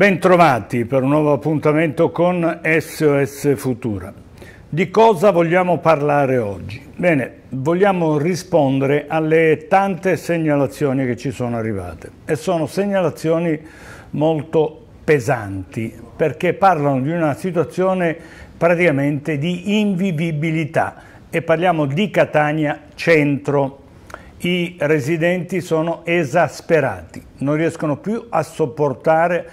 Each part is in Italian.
Bentrovati per un nuovo appuntamento con SOS Futura. Di cosa vogliamo parlare oggi? Bene, vogliamo rispondere alle tante segnalazioni che ci sono arrivate e sono segnalazioni molto pesanti perché parlano di una situazione praticamente di invivibilità e parliamo di Catania centro. I residenti sono esasperati, non riescono più a sopportare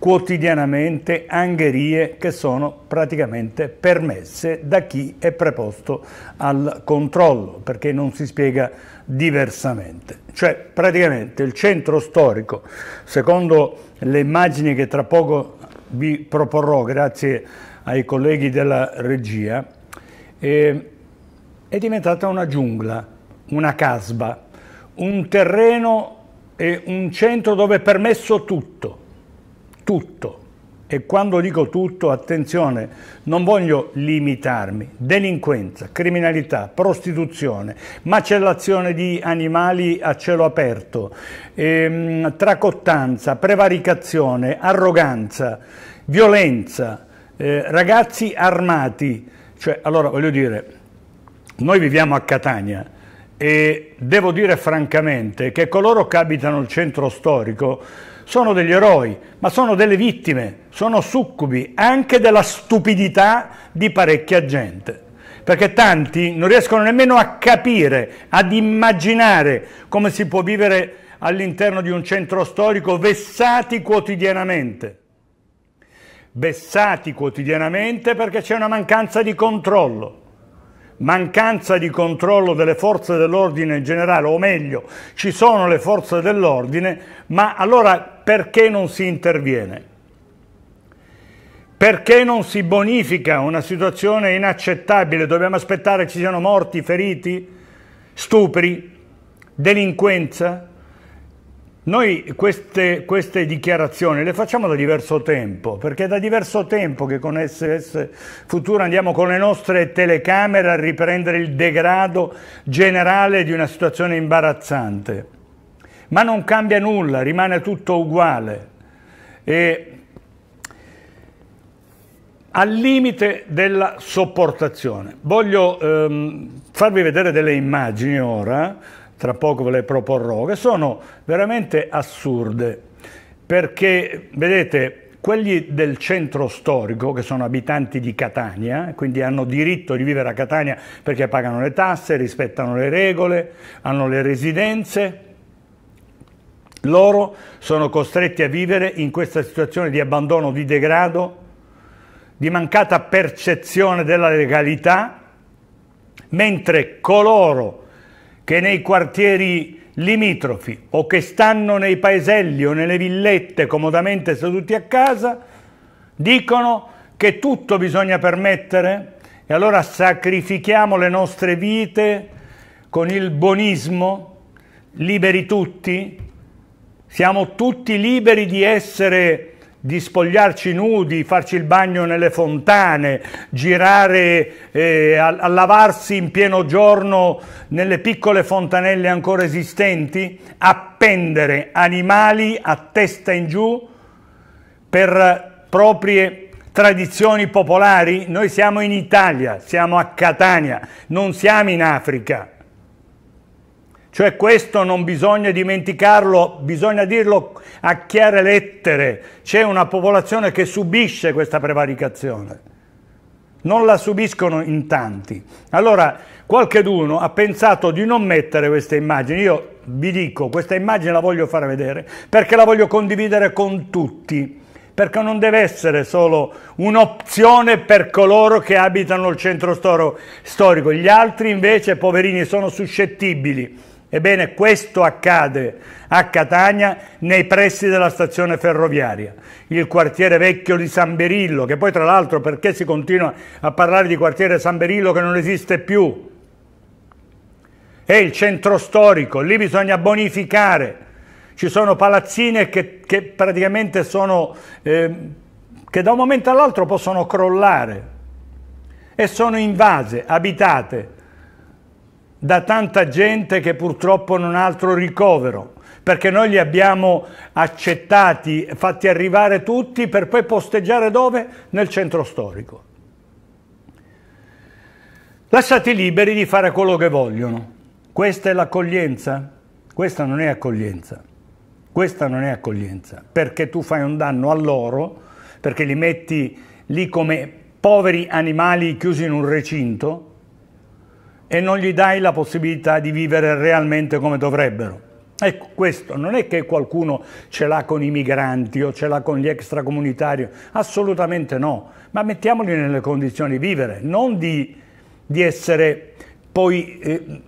quotidianamente angherie che sono praticamente permesse da chi è preposto al controllo, perché non si spiega diversamente. Cioè praticamente il centro storico, secondo le immagini che tra poco vi proporrò grazie ai colleghi della regia, è, eh, è diventata una giungla, una casba, un terreno e un centro dove è permesso tutto tutto. E quando dico tutto, attenzione, non voglio limitarmi. Delinquenza, criminalità, prostituzione, macellazione di animali a cielo aperto, ehm, tracottanza, prevaricazione, arroganza, violenza, eh, ragazzi armati. Cioè, allora, voglio dire, noi viviamo a Catania, e devo dire francamente che coloro che abitano il centro storico sono degli eroi, ma sono delle vittime, sono succubi anche della stupidità di parecchia gente. Perché tanti non riescono nemmeno a capire, ad immaginare come si può vivere all'interno di un centro storico vessati quotidianamente. Vessati quotidianamente perché c'è una mancanza di controllo mancanza di controllo delle forze dell'ordine in generale, o meglio, ci sono le forze dell'ordine, ma allora perché non si interviene? Perché non si bonifica una situazione inaccettabile? Dobbiamo aspettare che ci siano morti, feriti, stupri, delinquenza? Noi queste, queste, dichiarazioni le facciamo da diverso tempo, perché è da diverso tempo che con SS Futuro andiamo con le nostre telecamere a riprendere il degrado generale di una situazione imbarazzante. Ma non cambia nulla, rimane tutto uguale. E al limite della sopportazione. Voglio ehm, farvi vedere delle immagini ora, tra poco ve le proporrò, che sono veramente assurde, perché vedete quelli del centro storico, che sono abitanti di Catania, eh, quindi hanno diritto di vivere a Catania perché pagano le tasse, rispettano le regole, hanno le residenze, loro sono costretti a vivere in questa situazione di abbandono, di degrado, di mancata percezione della legalità, mentre coloro che nei quartieri limitrofi o che stanno nei paeselli o nelle villette comodamente seduti a casa, dicono che tutto bisogna permettere e allora sacrifichiamo le nostre vite con il buonismo, liberi tutti, siamo tutti liberi di essere di spogliarci nudi, farci il bagno nelle fontane, girare eh, a, a, lavarsi in pieno giorno nelle piccole fontanelle ancora esistenti, appendere animali a testa in giù per proprie tradizioni popolari? Noi siamo in Italia, siamo a Catania, non siamo in Africa. Cioè questo non bisogna dimenticarlo, bisogna dirlo a chiare lettere. C'è una popolazione che subisce questa prevaricazione. Non la subiscono in tanti. Allora, qualcheduno ha pensato di non mettere queste immagini. Io vi dico, questa immagine la voglio far vedere perché la voglio condividere con tutti. Perché non deve essere solo un'opzione per coloro che abitano il centro storico. Gli altri invece, poverini, sono suscettibili Ebbene, questo accade a Catania nei pressi della stazione ferroviaria, il quartiere vecchio di San Berillo, che poi tra l'altro perché si continua a parlare di quartiere San Berillo che non esiste più? È il centro storico, lì bisogna bonificare, ci sono palazzine che, che praticamente sono, eh, che da un momento all'altro possono crollare e sono invase, abitate da tanta gente che purtroppo non ha altro ricovero, perché noi li abbiamo accettati, fatti arrivare tutti per poi posteggiare dove? Nel centro storico. Lasciati liberi di fare quello che vogliono. Questa è l'accoglienza? Questa non è accoglienza. Questa non è accoglienza, perché tu fai un danno a loro, perché li metti lì come poveri animali chiusi in un recinto, e non gli dai la possibilità di vivere realmente come dovrebbero. Ecco, questo non è che qualcuno ce l'ha con i migranti o ce l'ha con gli extracomunitari, assolutamente no, ma mettiamoli nelle condizioni di vivere, non di, di essere poi eh,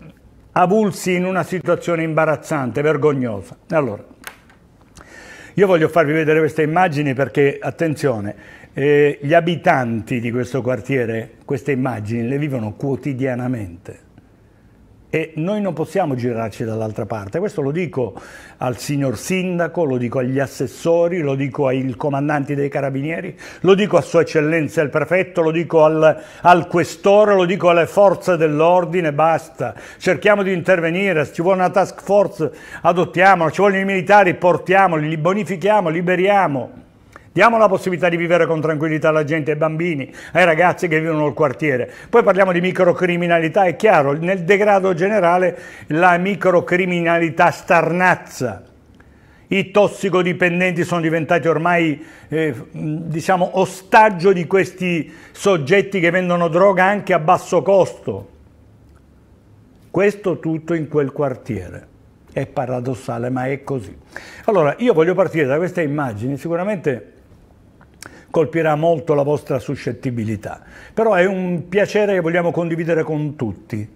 avulsi in una situazione imbarazzante, vergognosa. Allora, io voglio farvi vedere queste immagini perché, attenzione, eh, gli abitanti di questo quartiere queste immagini le vivono quotidianamente e noi non possiamo girarci dall'altra parte. Questo lo dico al signor sindaco, lo dico agli assessori, lo dico ai comandanti dei carabinieri, lo dico a sua eccellenza il prefetto, lo dico al, al questore, lo dico alle forze dell'ordine, basta. Cerchiamo di intervenire, se ci vuole una task force adottiamola, ci vogliono i militari portiamoli, li bonifichiamo, liberiamo. Diamo la possibilità di vivere con tranquillità alla gente, ai bambini, ai ragazzi che vivono nel quartiere. Poi parliamo di microcriminalità, è chiaro, nel degrado generale la microcriminalità starnazza. I tossicodipendenti sono diventati ormai eh, diciamo, ostaggio di questi soggetti che vendono droga anche a basso costo. Questo tutto in quel quartiere. È paradossale, ma è così. Allora, io voglio partire da queste immagini, sicuramente colpirà molto la vostra suscettibilità. Però è un piacere che vogliamo condividere con tutti,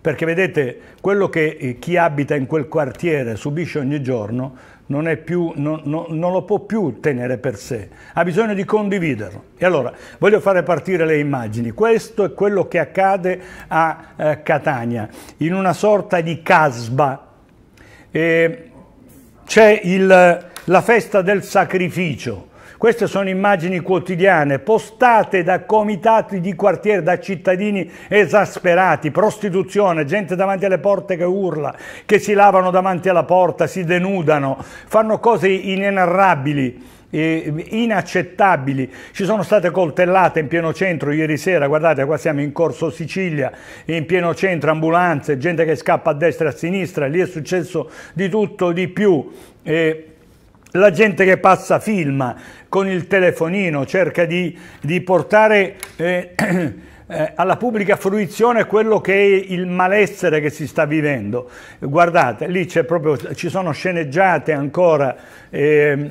perché vedete, quello che eh, chi abita in quel quartiere subisce ogni giorno non, più, non, non, non lo può più tenere per sé, ha bisogno di condividerlo. E allora, voglio fare partire le immagini. Questo è quello che accade a eh, Catania, in una sorta di casba. Eh, c'è la festa del sacrificio queste sono immagini quotidiane postate da comitati di quartiere, da cittadini esasperati, prostituzione, gente davanti alle porte che urla, che si lavano davanti alla porta, si denudano, fanno cose inenarrabili inaccettabili. Ci sono state coltellate in pieno centro ieri sera, guardate qua siamo in Corso Sicilia, in pieno centro ambulanze, gente che scappa a destra e a sinistra, lì è successo di tutto, di più. E la gente che passa filma con il telefonino, cerca di, di portare eh, eh, alla pubblica fruizione quello che è il malessere che si sta vivendo. Guardate, lì c'è proprio, ci sono sceneggiate ancora... Eh,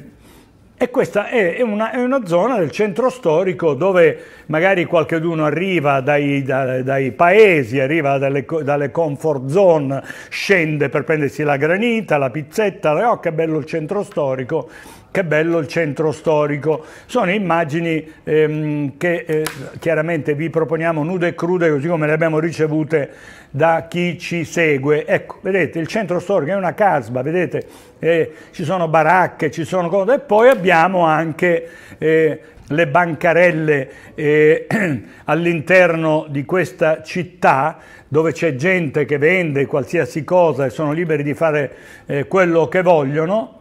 e questa è una, è una, zona del centro storico dove magari qualcuno arriva dai, da, dai paesi, arriva dalle, dalle, comfort zone, scende per prendersi la granita, la pizzetta, oh che bello il centro storico, che bello il centro storico. Sono immagini ehm, che eh, chiaramente vi proponiamo nude e crude così come le abbiamo ricevute da chi ci segue. Ecco, vedete, il centro storico è una casba, vedete, eh, ci sono baracche, ci sono cose e poi abbiamo anche eh, le bancarelle eh, all'interno di questa città dove c'è gente che vende qualsiasi cosa e sono liberi di fare eh, quello che vogliono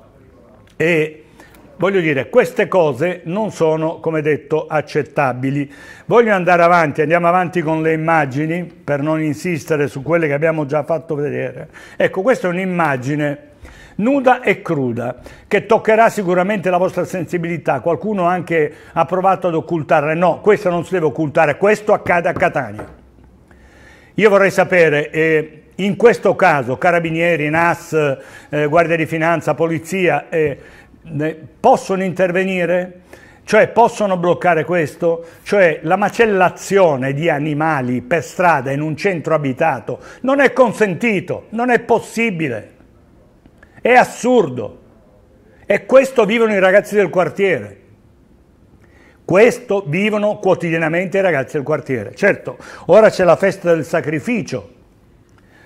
e Voglio dire, queste cose non sono, come detto, accettabili. Voglio andare avanti, andiamo avanti con le immagini per non insistere su quelle che abbiamo già fatto vedere. Ecco, questa è un'immagine nuda e cruda, che toccherà sicuramente la vostra sensibilità. Qualcuno anche ha provato ad occultarla. No, questa non si deve occultare, questo accade a Catania. Io vorrei sapere, eh, in questo caso, carabinieri, NAS, eh, Guardia di Finanza, Polizia, eh, possono intervenire? Cioè possono bloccare questo? Cioè la macellazione di animali per strada in un centro abitato non è consentito, non è possibile, è assurdo. E questo vivono i ragazzi del quartiere. Questo vivono quotidianamente i ragazzi del quartiere. Certo, ora c'è la festa del sacrificio.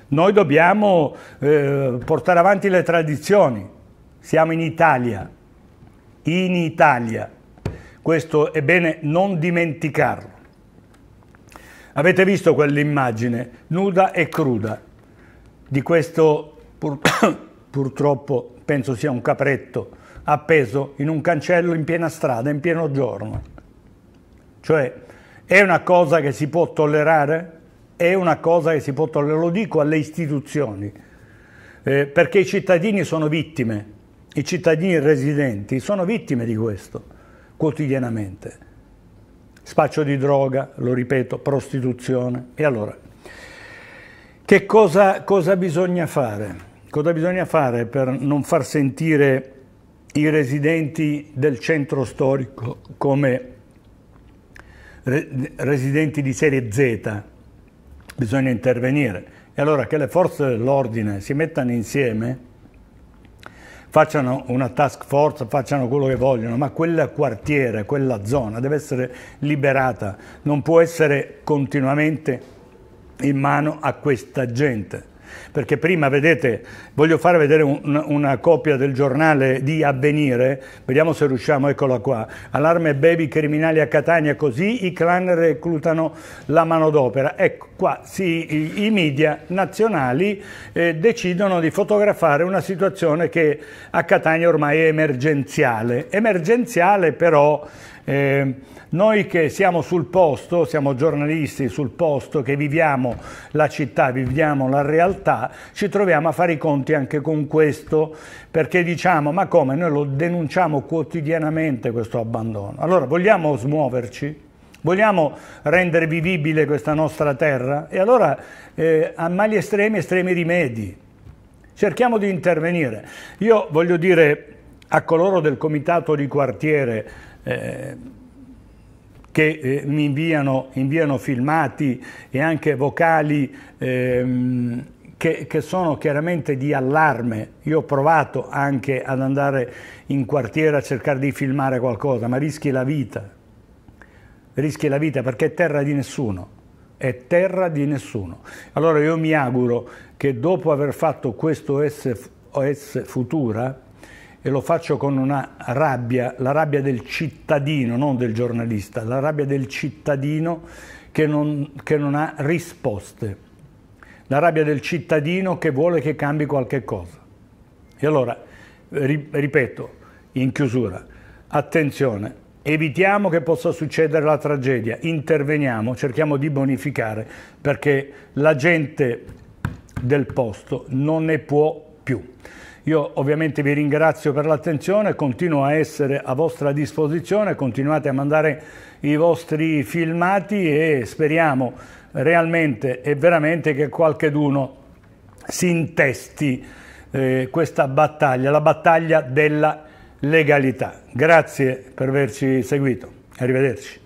Noi dobbiamo eh, portare avanti le tradizioni. Siamo in Italia, in Italia. Questo è bene non dimenticarlo. Avete visto quell'immagine nuda e cruda di questo pur... purtroppo penso sia un capretto appeso in un cancello in piena strada, in pieno giorno. Cioè, è una cosa che si può tollerare? È una cosa che si può tollerare, lo dico alle istituzioni, eh, perché i cittadini sono vittime i cittadini residenti sono vittime di questo quotidianamente. Spaccio di droga, lo ripeto, prostituzione. E allora, che cosa, cosa bisogna fare? Cosa bisogna fare per non far sentire i residenti del centro storico come re residenti di serie Z? Bisogna intervenire. E allora che le forze dell'ordine si mettano insieme facciano una task force, facciano quello che vogliono, ma quel quartiere, quella zona deve essere liberata, non può essere continuamente in mano a questa gente perché prima, vedete, voglio far vedere un, una copia del giornale di Avvenire, vediamo se riusciamo, eccola qua, allarme baby criminali a Catania, così i clan reclutano la manodopera. Ecco, qua sì, i, i, media nazionali eh, decidono di fotografare una situazione che a Catania ormai è emergenziale, emergenziale però eh, noi che siamo sul posto, siamo giornalisti sul posto, che viviamo la città, viviamo la realtà, ci troviamo a fare i conti anche con questo, perché diciamo, ma come, noi lo denunciamo quotidianamente questo abbandono. Allora, vogliamo smuoverci? Vogliamo rendere vivibile questa nostra terra? E allora eh, a mali estremi, estremi rimedi. Cerchiamo di intervenire. Io voglio dire a coloro del comitato di quartiere eh, che eh, mi inviano, inviano, filmati e anche vocali ehm, che, che, sono chiaramente di allarme. Io ho provato anche ad andare in quartiere a cercare di filmare qualcosa, ma rischi la vita. Rischi la vita perché è terra di nessuno. È terra di nessuno. Allora io mi auguro che dopo aver fatto questo OS Futura, e lo faccio con una rabbia, la rabbia del cittadino, non del giornalista, la rabbia del cittadino che non, che non ha risposte, la rabbia del cittadino che vuole che cambi qualche cosa. E allora, ripeto, in chiusura, attenzione, evitiamo che possa succedere la tragedia, interveniamo, cerchiamo di bonificare, perché la gente del posto non ne può più. Io ovviamente vi ringrazio per l'attenzione, continuo a essere a vostra disposizione, continuate a mandare i vostri filmati e speriamo realmente e veramente che qualcheduno si intesti eh, questa battaglia, la battaglia della legalità. Grazie per averci seguito, arrivederci.